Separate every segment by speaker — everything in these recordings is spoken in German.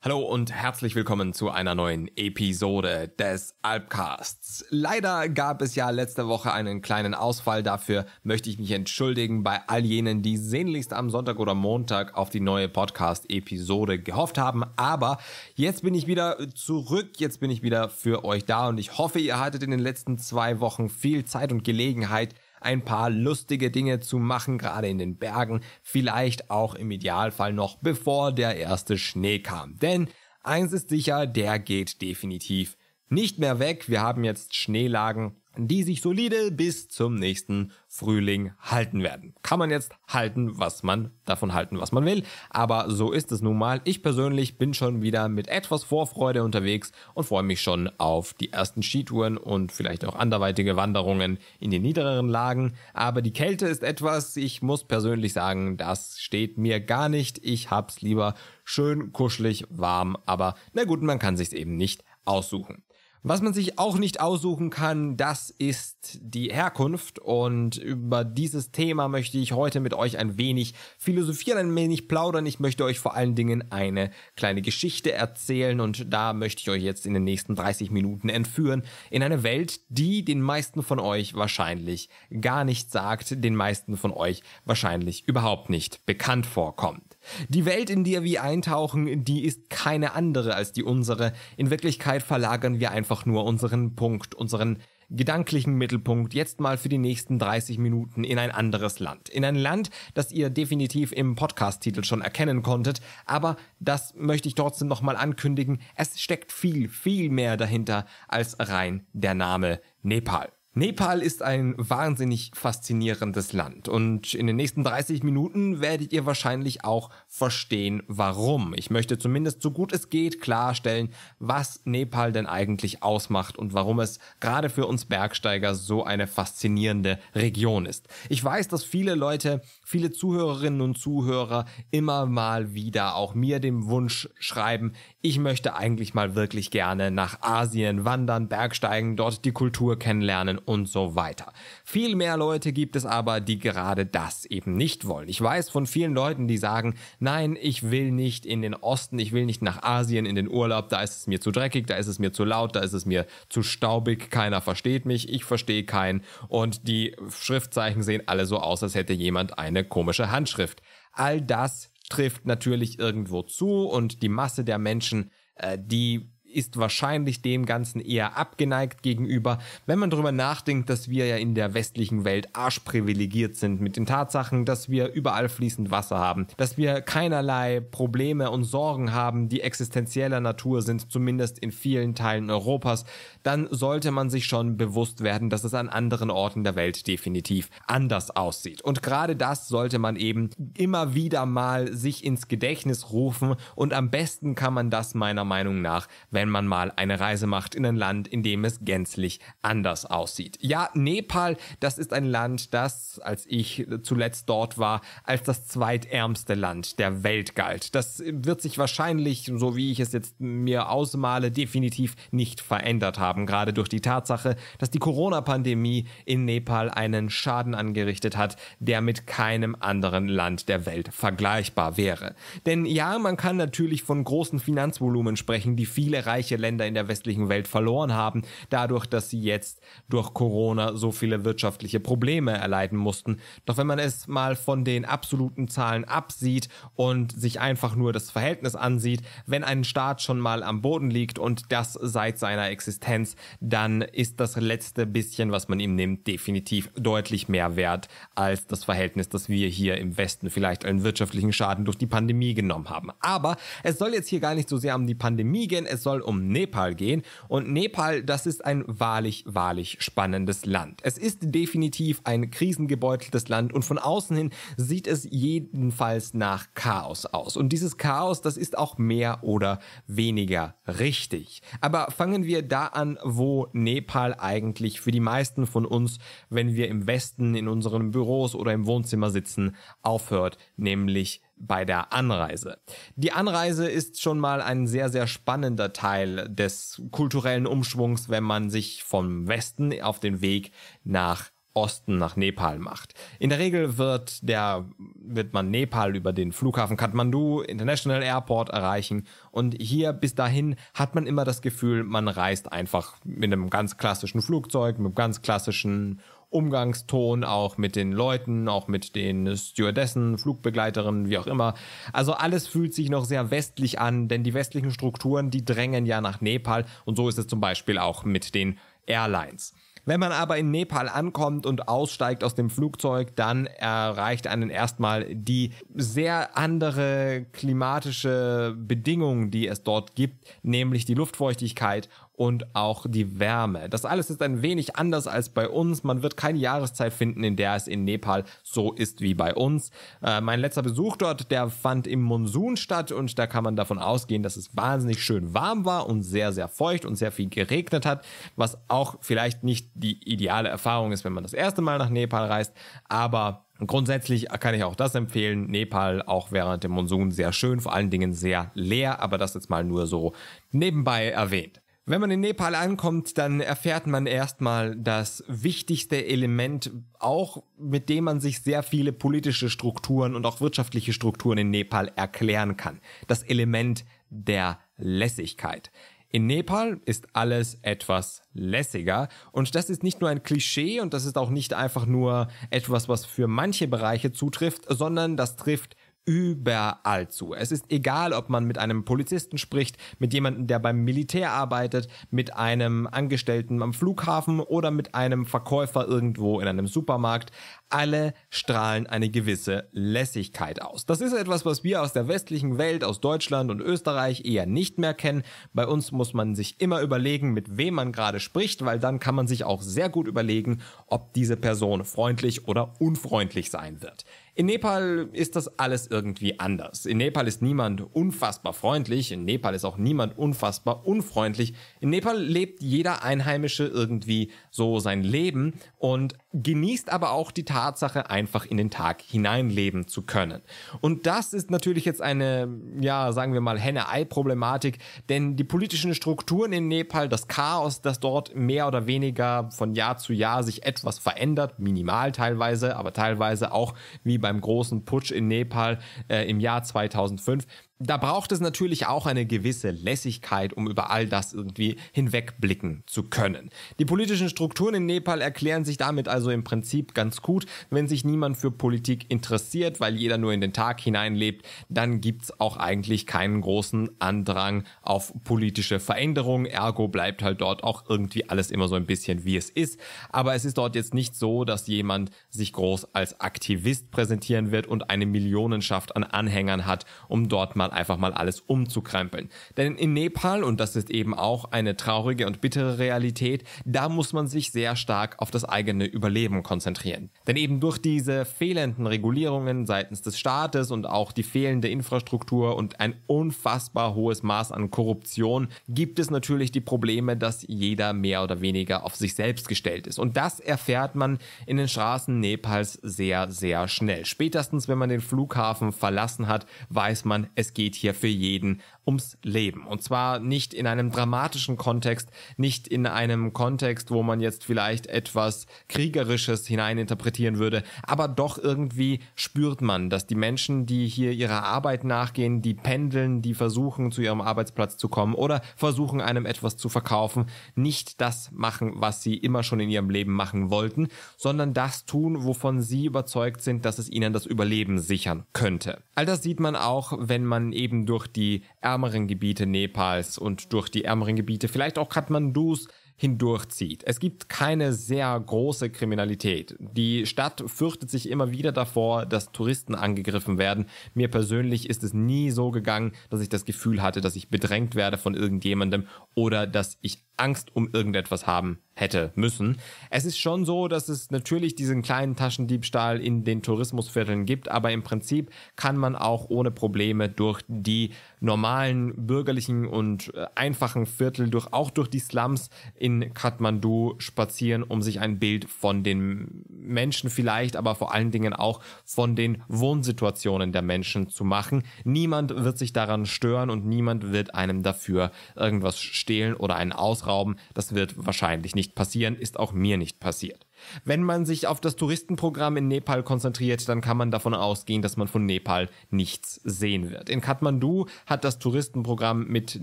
Speaker 1: Hallo und herzlich willkommen zu einer neuen Episode des Alpcasts. Leider gab es ja letzte Woche einen kleinen Ausfall. Dafür möchte ich mich entschuldigen bei all jenen, die sehnlichst am Sonntag oder Montag auf die neue Podcast-Episode gehofft haben. Aber jetzt bin ich wieder zurück. Jetzt bin ich wieder für euch da und ich hoffe, ihr hattet in den letzten zwei Wochen viel Zeit und Gelegenheit, ein paar lustige Dinge zu machen, gerade in den Bergen, vielleicht auch im Idealfall noch bevor der erste Schnee kam. Denn eins ist sicher, der geht definitiv nicht mehr weg. Wir haben jetzt Schneelagen die sich solide bis zum nächsten Frühling halten werden. Kann man jetzt halten, was man davon halten, was man will, aber so ist es nun mal. Ich persönlich bin schon wieder mit etwas Vorfreude unterwegs und freue mich schon auf die ersten Skitouren und vielleicht auch anderweitige Wanderungen in den niedereren Lagen. Aber die Kälte ist etwas, ich muss persönlich sagen, das steht mir gar nicht. Ich hab's lieber schön kuschelig warm, aber na gut, man kann sich's eben nicht aussuchen. Was man sich auch nicht aussuchen kann, das ist die Herkunft. Und über dieses Thema möchte ich heute mit euch ein wenig philosophieren, ein wenig plaudern. Ich möchte euch vor allen Dingen eine kleine Geschichte erzählen und da möchte ich euch jetzt in den nächsten 30 Minuten entführen in eine Welt, die den meisten von euch wahrscheinlich gar nicht sagt, den meisten von euch wahrscheinlich überhaupt nicht bekannt vorkommt. Die Welt, in die wir eintauchen, die ist keine andere als die unsere. In Wirklichkeit verlagern wir einfach nur unseren Punkt, unseren gedanklichen Mittelpunkt jetzt mal für die nächsten 30 Minuten in ein anderes Land. In ein Land, das ihr definitiv im Podcast-Titel schon erkennen konntet, aber das möchte ich trotzdem nochmal ankündigen, es steckt viel, viel mehr dahinter als rein der Name Nepal. Nepal ist ein wahnsinnig faszinierendes Land und in den nächsten 30 Minuten werdet ihr wahrscheinlich auch verstehen, warum. Ich möchte zumindest so gut es geht klarstellen, was Nepal denn eigentlich ausmacht und warum es gerade für uns Bergsteiger so eine faszinierende Region ist. Ich weiß, dass viele Leute viele Zuhörerinnen und Zuhörer immer mal wieder auch mir den Wunsch schreiben, ich möchte eigentlich mal wirklich gerne nach Asien wandern, Bergsteigen, dort die Kultur kennenlernen und so weiter. Viel mehr Leute gibt es aber, die gerade das eben nicht wollen. Ich weiß von vielen Leuten, die sagen, nein, ich will nicht in den Osten, ich will nicht nach Asien in den Urlaub, da ist es mir zu dreckig, da ist es mir zu laut, da ist es mir zu staubig, keiner versteht mich, ich verstehe keinen und die Schriftzeichen sehen alle so aus, als hätte jemand eine eine komische Handschrift. All das trifft natürlich irgendwo zu und die Masse der Menschen, äh, die ist wahrscheinlich dem Ganzen eher abgeneigt gegenüber, wenn man darüber nachdenkt, dass wir ja in der westlichen Welt arschprivilegiert sind mit den Tatsachen, dass wir überall fließend Wasser haben, dass wir keinerlei Probleme und Sorgen haben, die existenzieller Natur sind, zumindest in vielen Teilen Europas, dann sollte man sich schon bewusst werden, dass es an anderen Orten der Welt definitiv anders aussieht. Und gerade das sollte man eben immer wieder mal sich ins Gedächtnis rufen und am besten kann man das meiner Meinung nach, wenn man mal eine Reise macht in ein Land, in dem es gänzlich anders aussieht. Ja, Nepal, das ist ein Land, das, als ich zuletzt dort war, als das zweitärmste Land der Welt galt. Das wird sich wahrscheinlich, so wie ich es jetzt mir ausmale, definitiv nicht verändert haben, gerade durch die Tatsache, dass die Corona-Pandemie in Nepal einen Schaden angerichtet hat, der mit keinem anderen Land der Welt vergleichbar wäre. Denn ja, man kann natürlich von großen Finanzvolumen sprechen, die viele reiche Länder in der westlichen Welt verloren haben, dadurch, dass sie jetzt durch Corona so viele wirtschaftliche Probleme erleiden mussten. Doch wenn man es mal von den absoluten Zahlen absieht und sich einfach nur das Verhältnis ansieht, wenn ein Staat schon mal am Boden liegt und das seit seiner Existenz, dann ist das letzte bisschen, was man ihm nimmt, definitiv deutlich mehr wert als das Verhältnis, dass wir hier im Westen vielleicht einen wirtschaftlichen Schaden durch die Pandemie genommen haben. Aber es soll jetzt hier gar nicht so sehr um die Pandemie gehen, es soll soll um Nepal gehen. Und Nepal, das ist ein wahrlich, wahrlich spannendes Land. Es ist definitiv ein krisengebeuteltes Land und von außen hin sieht es jedenfalls nach Chaos aus. Und dieses Chaos, das ist auch mehr oder weniger richtig. Aber fangen wir da an, wo Nepal eigentlich für die meisten von uns, wenn wir im Westen in unseren Büros oder im Wohnzimmer sitzen, aufhört, nämlich bei der Anreise. Die Anreise ist schon mal ein sehr, sehr spannender Teil des kulturellen Umschwungs, wenn man sich vom Westen auf den Weg nach Osten nach Nepal macht. In der Regel wird der wird man Nepal über den Flughafen Kathmandu International Airport erreichen und hier bis dahin hat man immer das Gefühl, man reist einfach mit einem ganz klassischen Flugzeug, mit einem ganz klassischen Umgangston auch mit den Leuten, auch mit den Stewardessen, Flugbegleiterinnen, wie auch immer. Also alles fühlt sich noch sehr westlich an, denn die westlichen Strukturen, die drängen ja nach Nepal und so ist es zum Beispiel auch mit den Airlines. Wenn man aber in Nepal ankommt und aussteigt aus dem Flugzeug, dann erreicht einen erstmal die sehr andere klimatische Bedingung, die es dort gibt, nämlich die Luftfeuchtigkeit und auch die Wärme. Das alles ist ein wenig anders als bei uns. Man wird keine Jahreszeit finden, in der es in Nepal so ist wie bei uns. Äh, mein letzter Besuch dort, der fand im Monsun statt und da kann man davon ausgehen, dass es wahnsinnig schön warm war und sehr, sehr feucht und sehr viel geregnet hat, was auch vielleicht nicht die ideale Erfahrung ist, wenn man das erste Mal nach Nepal reist, aber Grundsätzlich kann ich auch das empfehlen. Nepal auch während dem Monsun sehr schön, vor allen Dingen sehr leer, aber das jetzt mal nur so nebenbei erwähnt. Wenn man in Nepal ankommt, dann erfährt man erstmal das wichtigste Element, auch mit dem man sich sehr viele politische Strukturen und auch wirtschaftliche Strukturen in Nepal erklären kann. Das Element der Lässigkeit. In Nepal ist alles etwas lässiger und das ist nicht nur ein Klischee und das ist auch nicht einfach nur etwas, was für manche Bereiche zutrifft, sondern das trifft überall zu. Es ist egal, ob man mit einem Polizisten spricht, mit jemandem, der beim Militär arbeitet, mit einem Angestellten am Flughafen oder mit einem Verkäufer irgendwo in einem Supermarkt. Alle strahlen eine gewisse Lässigkeit aus. Das ist etwas, was wir aus der westlichen Welt, aus Deutschland und Österreich eher nicht mehr kennen. Bei uns muss man sich immer überlegen, mit wem man gerade spricht, weil dann kann man sich auch sehr gut überlegen, ob diese Person freundlich oder unfreundlich sein wird. In Nepal ist das alles irgendwie anders. In Nepal ist niemand unfassbar freundlich, in Nepal ist auch niemand unfassbar unfreundlich. In Nepal lebt jeder Einheimische irgendwie so sein Leben und genießt aber auch die Tatsache, einfach in den Tag hineinleben zu können. Und das ist natürlich jetzt eine, ja, sagen wir mal, Henne-Ei-Problematik, denn die politischen Strukturen in Nepal, das Chaos, das dort mehr oder weniger von Jahr zu Jahr sich etwas verändert, minimal teilweise, aber teilweise auch wie beim großen Putsch in Nepal äh, im Jahr 2005, da braucht es natürlich auch eine gewisse Lässigkeit, um über all das irgendwie hinwegblicken zu können. Die politischen Strukturen in Nepal erklären sich damit also im Prinzip ganz gut. Wenn sich niemand für Politik interessiert, weil jeder nur in den Tag hineinlebt, dann gibt's auch eigentlich keinen großen Andrang auf politische Veränderungen. Ergo bleibt halt dort auch irgendwie alles immer so ein bisschen wie es ist. Aber es ist dort jetzt nicht so, dass jemand sich groß als Aktivist präsentieren wird und eine Millionenschaft an Anhängern hat, um dort mal Nepal einfach mal alles umzukrempeln. Denn in Nepal, und das ist eben auch eine traurige und bittere Realität, da muss man sich sehr stark auf das eigene Überleben konzentrieren. Denn eben durch diese fehlenden Regulierungen seitens des Staates und auch die fehlende Infrastruktur und ein unfassbar hohes Maß an Korruption gibt es natürlich die Probleme, dass jeder mehr oder weniger auf sich selbst gestellt ist. Und das erfährt man in den Straßen Nepals sehr, sehr schnell. Spätestens, wenn man den Flughafen verlassen hat, weiß man, es geht hier für jeden ums Leben. Und zwar nicht in einem dramatischen Kontext, nicht in einem Kontext, wo man jetzt vielleicht etwas Kriegerisches hineininterpretieren würde, aber doch irgendwie spürt man, dass die Menschen, die hier ihrer Arbeit nachgehen, die pendeln, die versuchen, zu ihrem Arbeitsplatz zu kommen oder versuchen, einem etwas zu verkaufen, nicht das machen, was sie immer schon in ihrem Leben machen wollten, sondern das tun, wovon sie überzeugt sind, dass es ihnen das Überleben sichern könnte. All das sieht man auch, wenn man eben durch die ärmeren Gebiete Nepals und durch die ärmeren Gebiete vielleicht auch Kathmandus hindurchzieht. Es gibt keine sehr große Kriminalität. Die Stadt fürchtet sich immer wieder davor, dass Touristen angegriffen werden. Mir persönlich ist es nie so gegangen, dass ich das Gefühl hatte, dass ich bedrängt werde von irgendjemandem oder dass ich Angst um irgendetwas haben hätte müssen. Es ist schon so, dass es natürlich diesen kleinen Taschendiebstahl in den Tourismusvierteln gibt, aber im Prinzip kann man auch ohne Probleme durch die normalen bürgerlichen und äh, einfachen Viertel, durch, auch durch die Slums in Kathmandu spazieren, um sich ein Bild von den Menschen vielleicht, aber vor allen Dingen auch von den Wohnsituationen der Menschen zu machen. Niemand wird sich daran stören und niemand wird einem dafür irgendwas stehlen oder einen Ausrauben Schrauben. Das wird wahrscheinlich nicht passieren, ist auch mir nicht passiert. Wenn man sich auf das Touristenprogramm in Nepal konzentriert, dann kann man davon ausgehen, dass man von Nepal nichts sehen wird. In Kathmandu hat das Touristenprogramm mit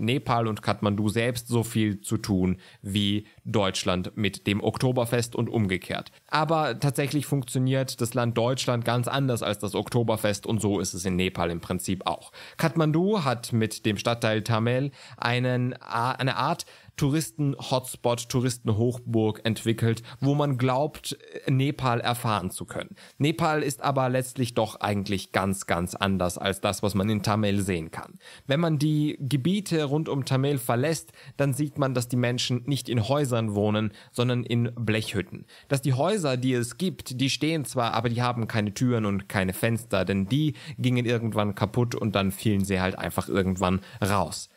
Speaker 1: Nepal und Kathmandu selbst so viel zu tun wie Deutschland mit dem Oktoberfest und umgekehrt. Aber tatsächlich funktioniert das Land Deutschland ganz anders als das Oktoberfest und so ist es in Nepal im Prinzip auch. Kathmandu hat mit dem Stadtteil Tamil einen, eine Art Touristen-Hotspot, Touristen-Hochburg entwickelt, wo man glaubt, Nepal erfahren zu können. Nepal ist aber letztlich doch eigentlich ganz, ganz anders als das, was man in Tamil sehen kann. Wenn man die Gebiete rund um Tamil verlässt, dann sieht man, dass die Menschen nicht in Häusern wohnen, sondern in Blechhütten. Dass die Häuser, die es gibt, die stehen zwar, aber die haben keine Türen und keine Fenster, denn die gingen irgendwann kaputt und dann fielen sie halt einfach irgendwann raus.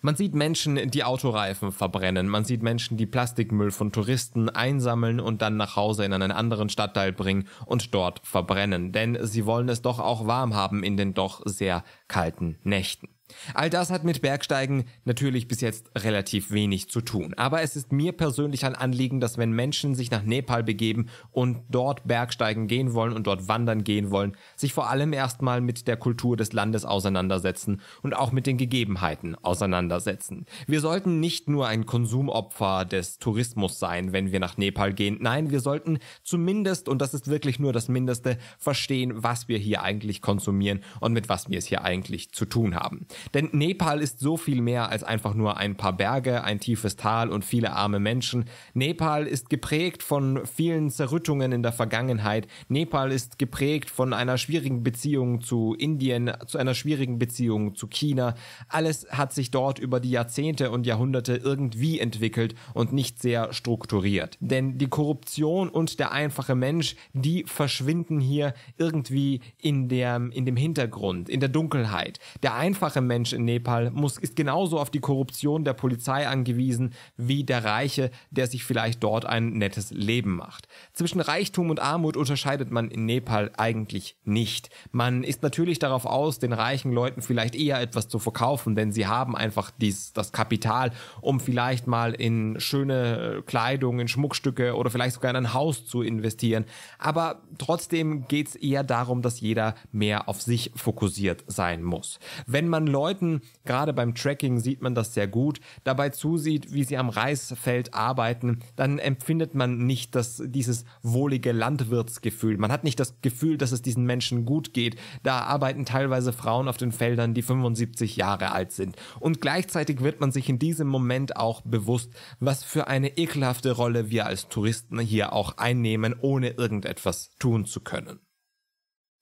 Speaker 1: Man sieht Menschen, die Autoreifen verbrennen. Man sieht Menschen, die Plastikmüll von Touristen einsammeln und dann nach Hause in einen anderen Stadtteil bringen und dort verbrennen. Denn sie wollen es doch auch warm haben in den doch sehr kalten Nächten. All das hat mit Bergsteigen natürlich bis jetzt relativ wenig zu tun. Aber es ist mir persönlich ein Anliegen, dass wenn Menschen sich nach Nepal begeben und dort Bergsteigen gehen wollen und dort wandern gehen wollen, sich vor allem erstmal mit der Kultur des Landes auseinandersetzen und auch mit den Gegebenheiten auseinandersetzen. Wir sollten nicht nur ein Konsumopfer des Tourismus sein, wenn wir nach Nepal gehen. Nein, wir sollten zumindest, und das ist wirklich nur das Mindeste, verstehen, was wir hier eigentlich konsumieren und mit was wir es hier eigentlich eigentlich zu tun haben. Denn Nepal ist so viel mehr als einfach nur ein paar Berge, ein tiefes Tal und viele arme Menschen. Nepal ist geprägt von vielen Zerrüttungen in der Vergangenheit. Nepal ist geprägt von einer schwierigen Beziehung zu Indien, zu einer schwierigen Beziehung zu China. Alles hat sich dort über die Jahrzehnte und Jahrhunderte irgendwie entwickelt und nicht sehr strukturiert. Denn die Korruption und der einfache Mensch, die verschwinden hier irgendwie in, der, in dem Hintergrund, in der Dunkelheit Faulheit. Der einfache Mensch in Nepal muss, ist genauso auf die Korruption der Polizei angewiesen wie der Reiche, der sich vielleicht dort ein nettes Leben macht. Zwischen Reichtum und Armut unterscheidet man in Nepal eigentlich nicht. Man ist natürlich darauf aus, den reichen Leuten vielleicht eher etwas zu verkaufen, denn sie haben einfach dies, das Kapital, um vielleicht mal in schöne äh, Kleidung, in Schmuckstücke oder vielleicht sogar in ein Haus zu investieren. Aber trotzdem geht es eher darum, dass jeder mehr auf sich fokussiert sein sein muss. Wenn man Leuten, gerade beim Tracking sieht man das sehr gut, dabei zusieht, wie sie am Reisfeld arbeiten, dann empfindet man nicht das, dieses wohlige Landwirtsgefühl. Man hat nicht das Gefühl, dass es diesen Menschen gut geht. Da arbeiten teilweise Frauen auf den Feldern, die 75 Jahre alt sind. Und gleichzeitig wird man sich in diesem Moment auch bewusst, was für eine ekelhafte Rolle wir als Touristen hier auch einnehmen, ohne irgendetwas tun zu können.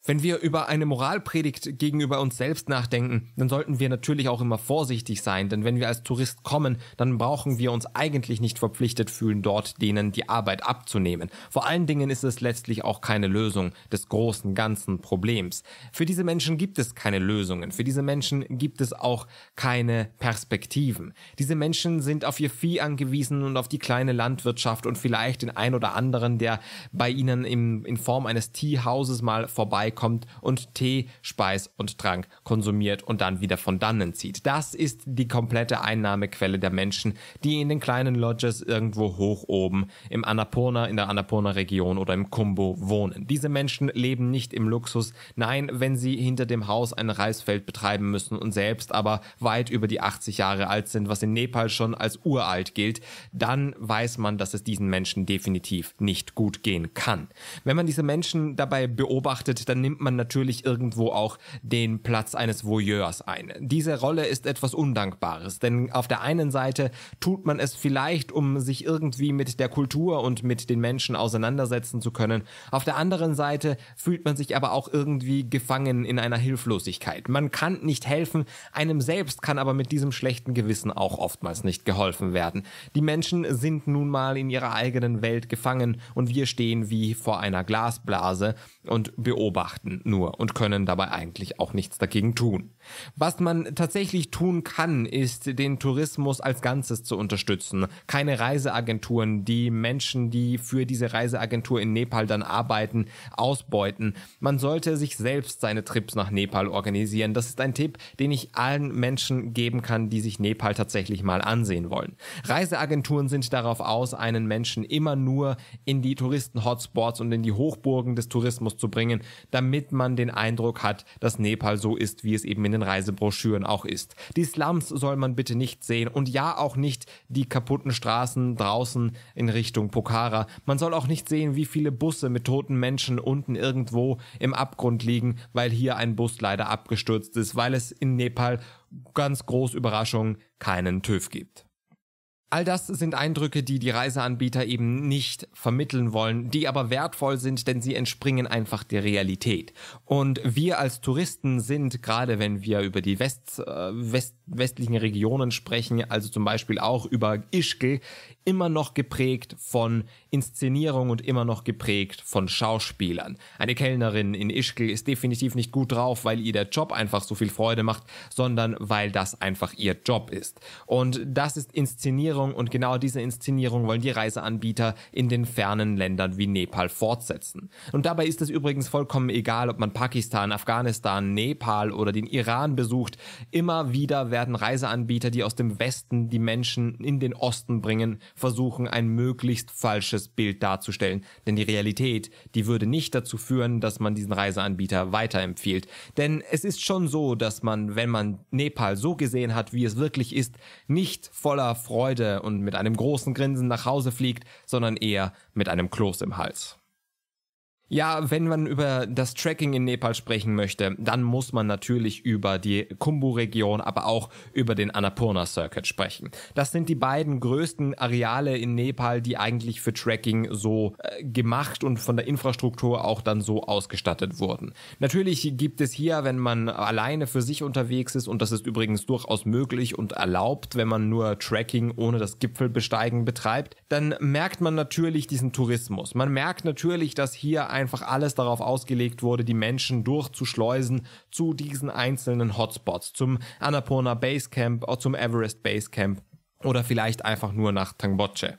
Speaker 1: Wenn wir über eine Moralpredigt gegenüber uns selbst nachdenken, dann sollten wir natürlich auch immer vorsichtig sein, denn wenn wir als Tourist kommen, dann brauchen wir uns eigentlich nicht verpflichtet fühlen, dort denen die Arbeit abzunehmen. Vor allen Dingen ist es letztlich auch keine Lösung des großen ganzen Problems. Für diese Menschen gibt es keine Lösungen, für diese Menschen gibt es auch keine Perspektiven. Diese Menschen sind auf ihr Vieh angewiesen und auf die kleine Landwirtschaft und vielleicht den ein oder anderen, der bei ihnen im, in Form eines Teehauses mal vorbeikommt kommt und Tee, Speis und Trank konsumiert und dann wieder von dannen zieht. Das ist die komplette Einnahmequelle der Menschen, die in den kleinen Lodges irgendwo hoch oben im Annapurna, in der Annapurna-Region oder im Kumbo wohnen. Diese Menschen leben nicht im Luxus. Nein, wenn sie hinter dem Haus ein Reisfeld betreiben müssen und selbst aber weit über die 80 Jahre alt sind, was in Nepal schon als uralt gilt, dann weiß man, dass es diesen Menschen definitiv nicht gut gehen kann. Wenn man diese Menschen dabei beobachtet, dann nimmt man natürlich irgendwo auch den Platz eines Voyeurs ein. Diese Rolle ist etwas Undankbares, denn auf der einen Seite tut man es vielleicht, um sich irgendwie mit der Kultur und mit den Menschen auseinandersetzen zu können. Auf der anderen Seite fühlt man sich aber auch irgendwie gefangen in einer Hilflosigkeit. Man kann nicht helfen, einem selbst kann aber mit diesem schlechten Gewissen auch oftmals nicht geholfen werden. Die Menschen sind nun mal in ihrer eigenen Welt gefangen und wir stehen wie vor einer Glasblase und beobachten beobachten nur und können dabei eigentlich auch nichts dagegen tun. Was man tatsächlich tun kann, ist, den Tourismus als Ganzes zu unterstützen. Keine Reiseagenturen, die Menschen, die für diese Reiseagentur in Nepal dann arbeiten, ausbeuten. Man sollte sich selbst seine Trips nach Nepal organisieren. Das ist ein Tipp, den ich allen Menschen geben kann, die sich Nepal tatsächlich mal ansehen wollen. Reiseagenturen sind darauf aus, einen Menschen immer nur in die Touristen-Hotspots und in die Hochburgen des Tourismus zu bringen, damit man den Eindruck hat, dass Nepal so ist, wie es eben in den Reisebroschüren auch ist. Die Slums soll man bitte nicht sehen und ja auch nicht die kaputten Straßen draußen in Richtung Pokhara. Man soll auch nicht sehen, wie viele Busse mit toten Menschen unten irgendwo im Abgrund liegen, weil hier ein Bus leider abgestürzt ist, weil es in Nepal ganz groß Überraschung keinen TÜV gibt. All das sind Eindrücke, die die Reiseanbieter eben nicht vermitteln wollen, die aber wertvoll sind, denn sie entspringen einfach der Realität. Und wir als Touristen sind, gerade wenn wir über die West, äh, West, westlichen Regionen sprechen, also zum Beispiel auch über Ischgl, immer noch geprägt von Inszenierung und immer noch geprägt von Schauspielern. Eine Kellnerin in Ischgl ist definitiv nicht gut drauf, weil ihr der Job einfach so viel Freude macht, sondern weil das einfach ihr Job ist. Und das ist Inszenierung Inszenierung und genau diese Inszenierung wollen die Reiseanbieter in den fernen Ländern wie Nepal fortsetzen. Und dabei ist es übrigens vollkommen egal, ob man Pakistan, Afghanistan, Nepal oder den Iran besucht. Immer wieder werden Reiseanbieter, die aus dem Westen die Menschen in den Osten bringen, versuchen, ein möglichst falsches Bild darzustellen. Denn die Realität, die würde nicht dazu führen, dass man diesen Reiseanbieter weiterempfiehlt. Denn es ist schon so, dass man, wenn man Nepal so gesehen hat, wie es wirklich ist, nicht voller Freude und mit einem großen Grinsen nach Hause fliegt, sondern eher mit einem Kloß im Hals. Ja, wenn man über das Tracking in Nepal sprechen möchte, dann muss man natürlich über die Kumbu-Region, aber auch über den Annapurna-Circuit sprechen. Das sind die beiden größten Areale in Nepal, die eigentlich für Tracking so äh, gemacht und von der Infrastruktur auch dann so ausgestattet wurden. Natürlich gibt es hier, wenn man alleine für sich unterwegs ist, und das ist übrigens durchaus möglich und erlaubt, wenn man nur Tracking ohne das Gipfelbesteigen betreibt, dann merkt man natürlich diesen Tourismus. Man merkt natürlich, dass hier einfach alles darauf ausgelegt wurde, die Menschen durchzuschleusen zu diesen einzelnen Hotspots, zum Annapurna Basecamp, äh, zum Everest Basecamp oder vielleicht einfach nur nach Tangboche.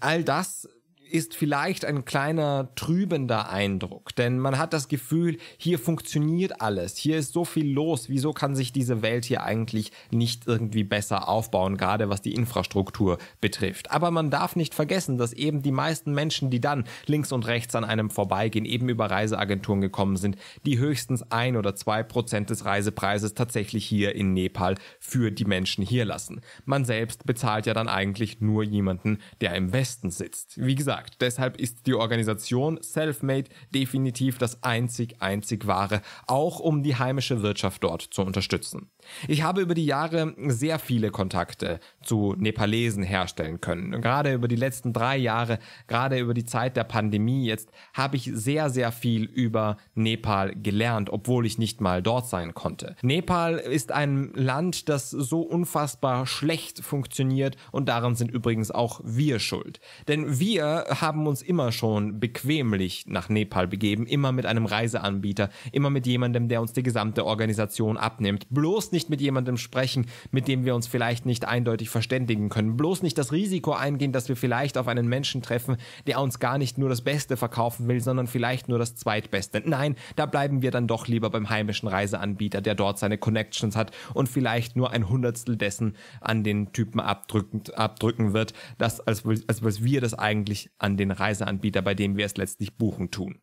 Speaker 1: All das ist vielleicht ein kleiner trübender Eindruck, denn man hat das Gefühl, hier funktioniert alles, hier ist so viel los, wieso kann sich diese Welt hier eigentlich nicht irgendwie besser aufbauen, gerade was die Infrastruktur betrifft. Aber man darf nicht vergessen, dass eben die meisten Menschen, die dann links und rechts an einem vorbeigehen, eben über Reiseagenturen gekommen sind, die höchstens ein oder zwei Prozent des Reisepreises tatsächlich hier in Nepal für die Menschen hier lassen. Man selbst bezahlt ja dann eigentlich nur jemanden, der im Westen sitzt. Wie gesagt, gesagt. Deshalb ist die Organisation Selfmade definitiv das einzig, einzig wahre, auch um die heimische Wirtschaft dort zu unterstützen. Ich habe über die Jahre sehr viele Kontakte zu Nepalesen herstellen können. gerade über die letzten drei Jahre, gerade über die Zeit der Pandemie jetzt, habe ich sehr, sehr viel über Nepal gelernt, obwohl ich nicht mal dort sein konnte. Nepal ist ein Land, das so unfassbar schlecht funktioniert und daran sind übrigens auch wir schuld. Denn wir haben uns immer schon bequemlich nach Nepal begeben, immer mit einem Reiseanbieter, immer mit jemandem, der uns die gesamte Organisation abnimmt. Bloß nicht mit jemandem sprechen, mit dem wir uns vielleicht nicht eindeutig verständigen können. Bloß nicht das Risiko eingehen, dass wir vielleicht auf einen Menschen treffen, der uns gar nicht nur das Beste verkaufen will, sondern vielleicht nur das Zweitbeste. Nein, da bleiben wir dann doch lieber beim heimischen Reiseanbieter, der dort seine Connections hat und vielleicht nur ein Hundertstel dessen an den Typen abdrücken, abdrücken wird, das, als, als, als wir das eigentlich an den Reiseanbieter, bei dem wir es letztlich buchen, tun.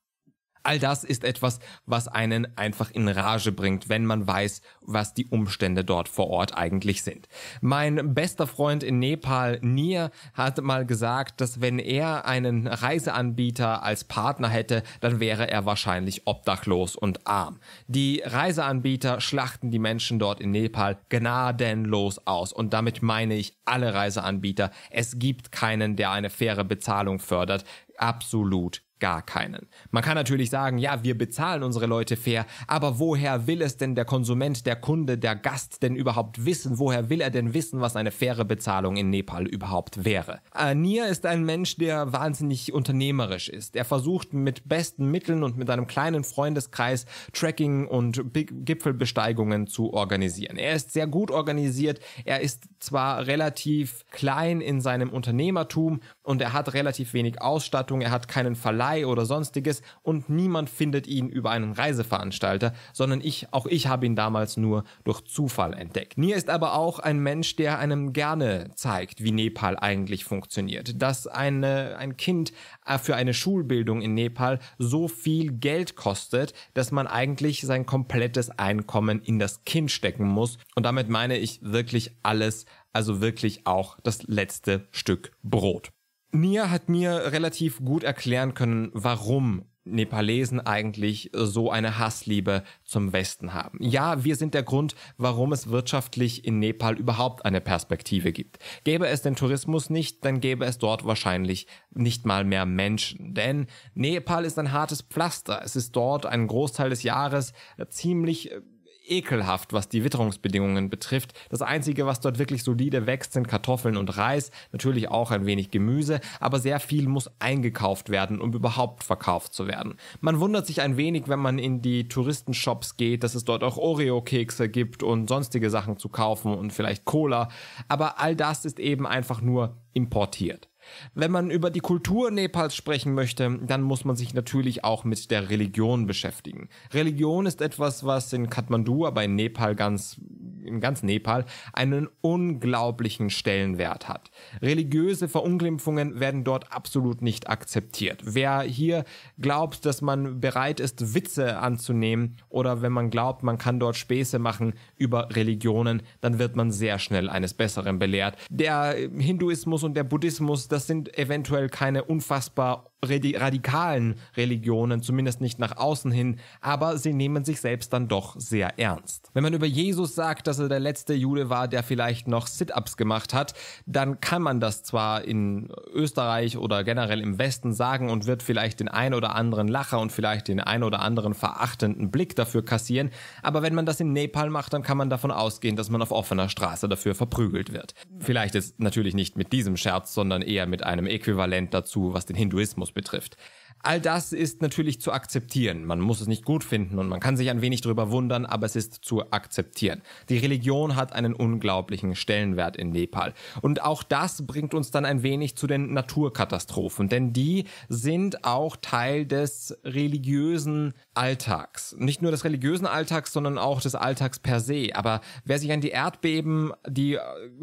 Speaker 1: All das ist etwas, was einen einfach in Rage bringt, wenn man weiß, was die Umstände dort vor Ort eigentlich sind. Mein bester Freund in Nepal, Nir, hat mal gesagt, dass wenn er einen Reiseanbieter als Partner hätte, dann wäre er wahrscheinlich obdachlos und arm. Die Reiseanbieter schlachten die Menschen dort in Nepal gnadenlos aus und damit meine ich alle Reiseanbieter. Es gibt keinen, der eine faire Bezahlung fördert. Absolut gar keinen. Man kann natürlich sagen, ja, wir bezahlen unsere Leute fair, aber woher will es denn der Konsument, der Kunde, der Gast denn überhaupt wissen? Woher will er denn wissen, was eine faire Bezahlung in Nepal überhaupt wäre? Anir äh, ist ein Mensch, der wahnsinnig unternehmerisch ist. Er versucht mit besten Mitteln und mit einem kleinen Freundeskreis Tracking und Gipfelbesteigungen zu organisieren. Er ist sehr gut organisiert, er ist zwar relativ klein in seinem Unternehmertum und er hat relativ wenig Ausstattung, er hat keinen Verlag, Polizei oder sonstiges und niemand findet ihn über einen Reiseveranstalter, sondern ich, auch ich habe ihn damals nur durch Zufall entdeckt. Nir ist aber auch ein Mensch, der einem gerne zeigt, wie Nepal eigentlich funktioniert, dass eine, ein Kind äh, für eine Schulbildung in Nepal so viel Geld kostet, dass man eigentlich sein komplettes Einkommen in das Kind stecken muss und damit meine ich wirklich alles, also wirklich auch das letzte Stück Brot. Nia hat mir relativ gut erklären können, warum Nepalesen eigentlich so eine Hassliebe zum Westen haben. Ja, wir sind der Grund, warum es wirtschaftlich in Nepal überhaupt eine Perspektive gibt. Gäbe es den Tourismus nicht, dann gäbe es dort wahrscheinlich nicht mal mehr Menschen. Denn Nepal ist ein hartes Pflaster. Es ist dort einen Großteil des Jahres ziemlich äh, ekelhaft, was die Witterungsbedingungen betrifft. Das Einzige, was dort wirklich solide wächst, sind Kartoffeln und Reis, natürlich auch ein wenig Gemüse, aber sehr viel muss eingekauft werden, um überhaupt verkauft zu werden. Man wundert sich ein wenig, wenn man in die Touristenshops geht, dass es dort auch Oreo-Kekse gibt und sonstige Sachen zu kaufen und vielleicht Cola, aber all das ist eben einfach nur importiert. Wenn man über die Kultur Nepals sprechen möchte, dann muss man sich natürlich auch mit der Religion beschäftigen. Religion ist etwas, was in Kathmandu, aber in Nepal ganz, in ganz Nepal, einen unglaublichen Stellenwert hat. Religiöse Verunglimpfungen werden dort absolut nicht akzeptiert. Wer hier glaubt, dass man bereit ist, Witze anzunehmen oder wenn man glaubt, man kann dort Späße machen über Religionen, dann wird man sehr schnell eines Besseren belehrt. Der Hinduismus und der Buddhismus, das sind eventuell keine unfassbar radikalen Religionen, zumindest nicht nach außen hin, aber sie nehmen sich selbst dann doch sehr ernst. Wenn man über Jesus sagt, dass er der letzte Jude war, der vielleicht noch Sit-ups gemacht hat, dann kann man das zwar in Österreich oder generell im Westen sagen und wird vielleicht den ein oder anderen Lacher und vielleicht den ein oder anderen verachtenden Blick dafür kassieren, aber wenn man das in Nepal macht, dann kann man davon ausgehen, dass man auf offener Straße dafür verprügelt wird. Vielleicht ist natürlich nicht mit diesem Scherz, sondern eher mit einem Äquivalent dazu, was den Hinduismus betrifft. All das ist natürlich zu akzeptieren. Man muss es nicht gut finden und man kann sich ein wenig darüber wundern, aber es ist zu akzeptieren. Die Religion hat einen unglaublichen Stellenwert in Nepal. Und auch das bringt uns dann ein wenig zu den Naturkatastrophen, denn die sind auch Teil des religiösen Alltags. Nicht nur des religiösen Alltags, sondern auch des Alltags per se. Aber wer sich an die Erdbeben, die äh,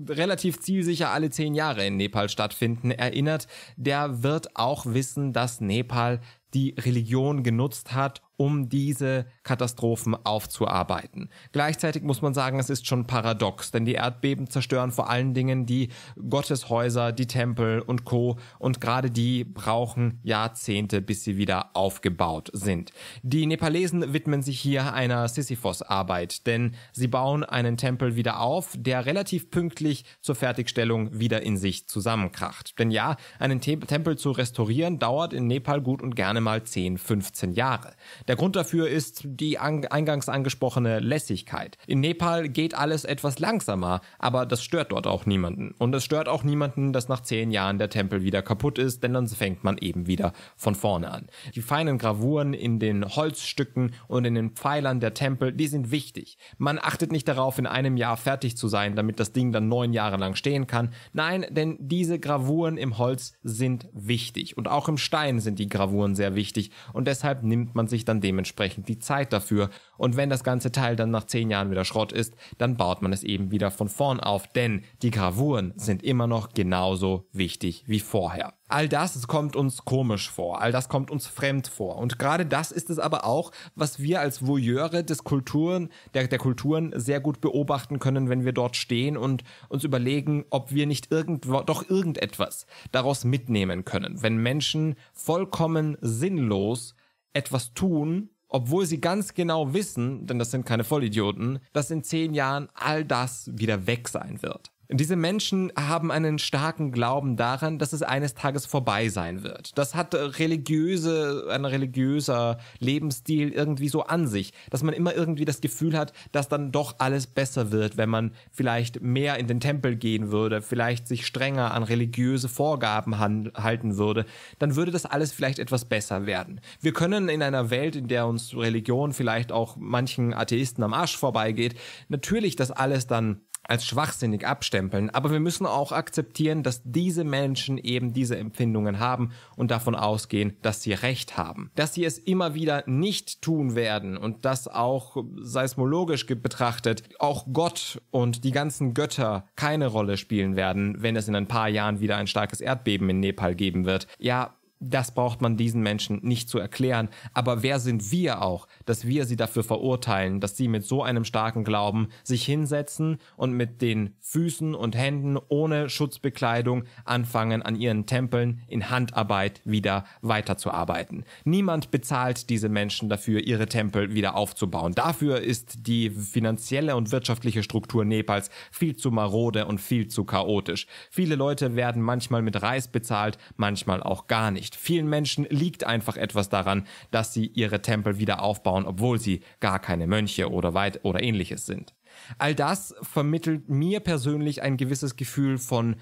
Speaker 1: relativ zielsicher alle zehn Jahre in Nepal stattfinden, erinnert, der wird auch wissen, dass Nepal mal die Religion genutzt hat, um diese Katastrophen aufzuarbeiten. Gleichzeitig muss man sagen, es ist schon paradox, denn die Erdbeben zerstören vor allen Dingen die Gotteshäuser, die Tempel und Co. Und gerade die brauchen Jahrzehnte, bis sie wieder aufgebaut sind. Die Nepalesen widmen sich hier einer Sisyphos-Arbeit, denn sie bauen einen Tempel wieder auf, der relativ pünktlich zur Fertigstellung wieder in sich zusammenkracht. Denn ja, einen Tempel zu restaurieren dauert in Nepal gut und gerne mal 10, 15 Jahre. Der Grund dafür ist die an eingangs angesprochene Lässigkeit. In Nepal geht alles etwas langsamer, aber das stört dort auch niemanden. Und es stört auch niemanden, dass nach zehn Jahren der Tempel wieder kaputt ist, denn dann fängt man eben wieder von vorne an. Die feinen Gravuren in den Holzstücken und in den Pfeilern der Tempel, die sind wichtig. Man achtet nicht darauf, in einem Jahr fertig zu sein, damit das Ding dann neun Jahre lang stehen kann. Nein, denn diese Gravuren im Holz sind wichtig. Und auch im Stein sind die Gravuren sehr wichtig. Und deshalb nimmt man sich das dann dementsprechend die Zeit dafür. Und wenn das ganze Teil dann nach zehn Jahren wieder Schrott ist, dann baut man es eben wieder von vorn auf, denn die Gravuren sind immer noch genauso wichtig wie vorher. All das kommt uns komisch vor, all das kommt uns fremd vor. Und gerade das ist es aber auch, was wir als Voyeure des Kulturen, der, der Kulturen sehr gut beobachten können, wenn wir dort stehen und uns überlegen, ob wir nicht irgendwo, doch irgendetwas daraus mitnehmen können. Wenn Menschen vollkommen sinnlos etwas tun, obwohl sie ganz genau wissen, denn das sind keine Vollidioten, dass in zehn Jahren all das wieder weg sein wird. Diese Menschen haben einen starken Glauben daran, dass es eines Tages vorbei sein wird. Das hat äh, religiöse, ein religiöser Lebensstil irgendwie so an sich, dass man immer irgendwie das Gefühl hat, dass dann doch alles besser wird, wenn man vielleicht mehr in den Tempel gehen würde, vielleicht sich strenger an religiöse Vorgaben halten würde, dann würde das alles vielleicht etwas besser werden. Wir können in einer Welt, in der uns Religion vielleicht auch manchen Atheisten am Arsch vorbeigeht, natürlich das alles dann als schwachsinnig abstempeln, aber wir müssen auch akzeptieren, dass diese Menschen eben diese Empfindungen haben und davon ausgehen, dass sie recht haben. Dass sie es immer wieder nicht tun werden und dass auch seismologisch betrachtet auch Gott und die ganzen Götter keine Rolle spielen werden, wenn es in ein paar Jahren wieder ein starkes Erdbeben in Nepal geben wird. Ja, das braucht man diesen Menschen nicht zu erklären. Aber wer sind wir auch, dass wir sie dafür verurteilen, dass sie mit so einem starken Glauben sich hinsetzen und mit den Füßen und Händen ohne Schutzbekleidung anfangen, an ihren Tempeln in Handarbeit wieder weiterzuarbeiten. Niemand bezahlt diese Menschen dafür, ihre Tempel wieder aufzubauen. Dafür ist die finanzielle und wirtschaftliche Struktur Nepals viel zu marode und viel zu chaotisch. Viele Leute werden manchmal mit Reis bezahlt, manchmal auch gar nicht nicht. Vielen Menschen liegt einfach etwas daran, dass sie ihre Tempel wieder aufbauen, obwohl sie gar keine Mönche oder weit oder ähnliches sind. All das vermittelt mir persönlich ein gewisses Gefühl von,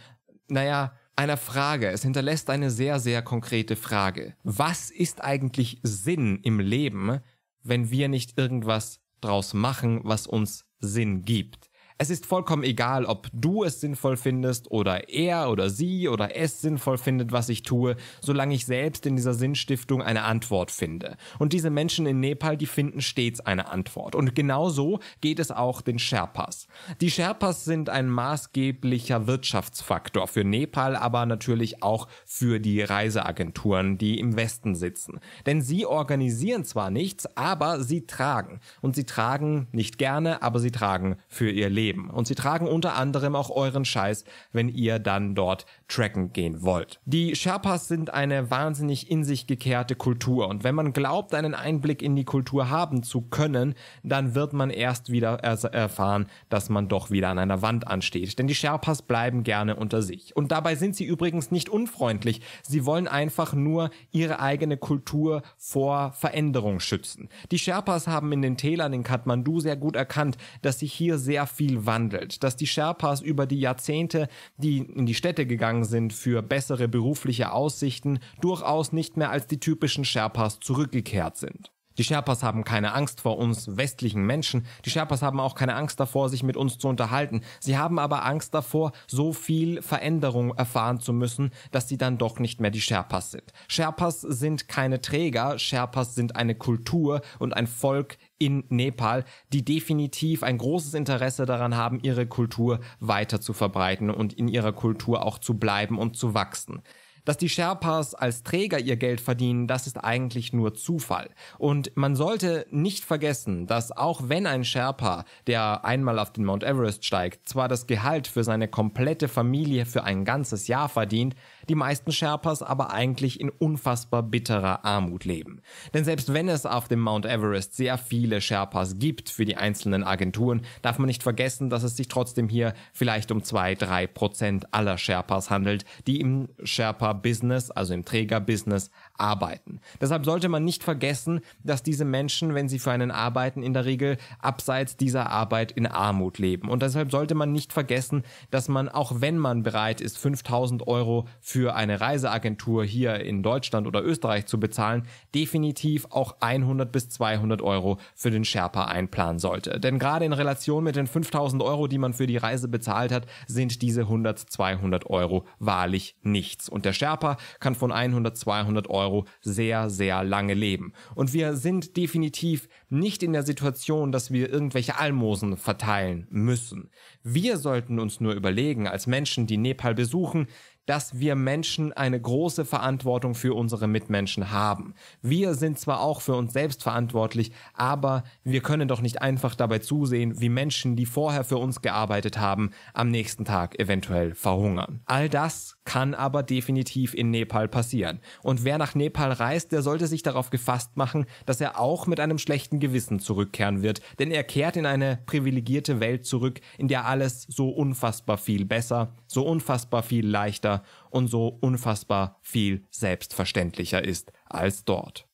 Speaker 1: naja, einer Frage. Es hinterlässt eine sehr, sehr konkrete Frage. Was ist eigentlich Sinn im Leben, wenn wir nicht irgendwas draus machen, was uns Sinn gibt? es ist vollkommen egal, ob du es sinnvoll findest oder er oder sie oder es sinnvoll findet, was ich tue, solange ich selbst in dieser Sinnstiftung eine Antwort finde. Und diese Menschen in Nepal, die finden stets eine Antwort. Und genau so geht es auch den Sherpas. Die Sherpas sind ein maßgeblicher Wirtschaftsfaktor für Nepal, aber natürlich auch für die Reiseagenturen, die im Westen sitzen. Denn sie organisieren zwar nichts, aber sie tragen. Und sie tragen nicht gerne, aber sie tragen für ihr Leben leben. Und sie tragen unter anderem auch euren Scheiß, wenn ihr dann dort tracken gehen wollt. Die Sherpas sind eine wahnsinnig in sich gekehrte Kultur. Und wenn man glaubt, einen Einblick in die Kultur haben zu können, dann wird man erst wieder erfahren, dass man doch wieder an einer Wand ansteht. Denn die Sherpas bleiben gerne unter sich. Und dabei sind sie übrigens nicht unfreundlich. Sie wollen einfach nur ihre eigene Kultur vor Veränderung schützen. Die Sherpas haben in den Tälern in Kathmandu sehr gut erkannt, dass sich hier sehr viel Menschen dass die Sherpas über die Jahrzehnte, die in die Städte gegangen sind für bessere berufliche Aussichten, durchaus nicht mehr als die typischen Sherpas zurückgekehrt sind. Die Sherpas haben keine Angst vor uns westlichen Menschen. Die Sherpas haben auch keine Angst davor, sich mit uns zu unterhalten. Sie haben aber Angst davor, so viel Veränderung erfahren zu müssen, dass sie dann doch nicht mehr die Sherpas sind. Sherpas sind keine Träger, Sherpas sind eine Kultur und ein Volk in Nepal, die definitiv ein großes Interesse daran haben, ihre Kultur weiter zu verbreiten und in ihrer Kultur auch zu bleiben und zu wachsen. Dass die Sherpas als Träger ihr Geld verdienen, das ist eigentlich nur Zufall. Und man sollte nicht vergessen, dass auch wenn ein Sherpa, der einmal auf den Mount Everest steigt, zwar das Gehalt für seine komplette Familie für ein ganzes Jahr verdient, die meisten Sherpas aber eigentlich in unfassbar bitterer Armut leben. Denn selbst wenn es auf dem Mount Everest sehr viele Sherpas gibt für die einzelnen Agenturen, darf man nicht vergessen, dass es sich trotzdem hier vielleicht um zwei, drei Prozent aller Sherpas handelt, die im Sherpa-Business, also im Träger-Business, arbeiten. Deshalb sollte man nicht vergessen, dass diese Menschen, wenn sie für einen arbeiten, in der Regel abseits dieser Arbeit in Armut leben. Und deshalb sollte man nicht vergessen, dass man, auch wenn man bereit ist, 5000 Euro für eine Reiseagentur hier in Deutschland oder Österreich zu bezahlen, definitiv auch 100 bis 200 Euro für den Sherpa einplanen sollte. Denn gerade in Relation mit den 5000 Euro, die man für die Reise bezahlt hat, sind diese 100, 200 Euro wahrlich nichts. Und der Sherpa kann von 100, 200 Euro Euro sehr, sehr lange leben. Und wir sind definitiv nicht in der Situation, dass wir irgendwelche Almosen verteilen müssen. Wir sollten uns nur überlegen, als Menschen, die Nepal besuchen, dass wir Menschen eine große Verantwortung für unsere Mitmenschen haben. Wir sind zwar auch für uns selbst verantwortlich, aber wir können doch nicht einfach dabei zusehen, wie Menschen, die vorher für uns gearbeitet haben, am nächsten Tag eventuell verhungern. All das kann aber definitiv in Nepal passieren. Und wer nach Nepal reist, der sollte sich darauf gefasst machen, dass er auch mit einem schlechten Gewissen zurückkehren wird, denn er kehrt in eine privilegierte Welt zurück, in der alles so unfassbar viel besser, so unfassbar viel leichter und so unfassbar viel selbstverständlicher ist als dort.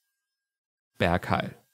Speaker 1: Bergheil.